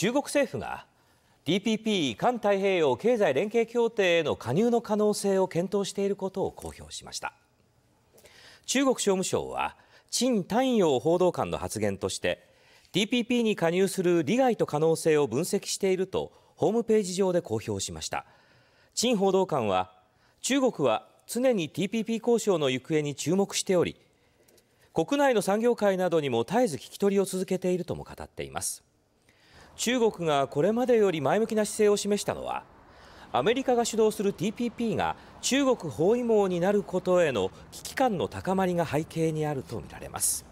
中国政府が DPP 環太平洋経済連携協定への加入の可能性を検討していることを公表しました中国商務省は陳丹陽報道官の発言として DPP に加入する利害と可能性を分析しているとホームページ上で公表しました陳報道官は中国は常に TPP 交渉の行方に注目しており国内の産業界などにも絶えず聞き取りを続けているとも語っています中国がこれまでより前向きな姿勢を示したのはアメリカが主導する TPP が中国包囲網になることへの危機感の高まりが背景にあるとみられます。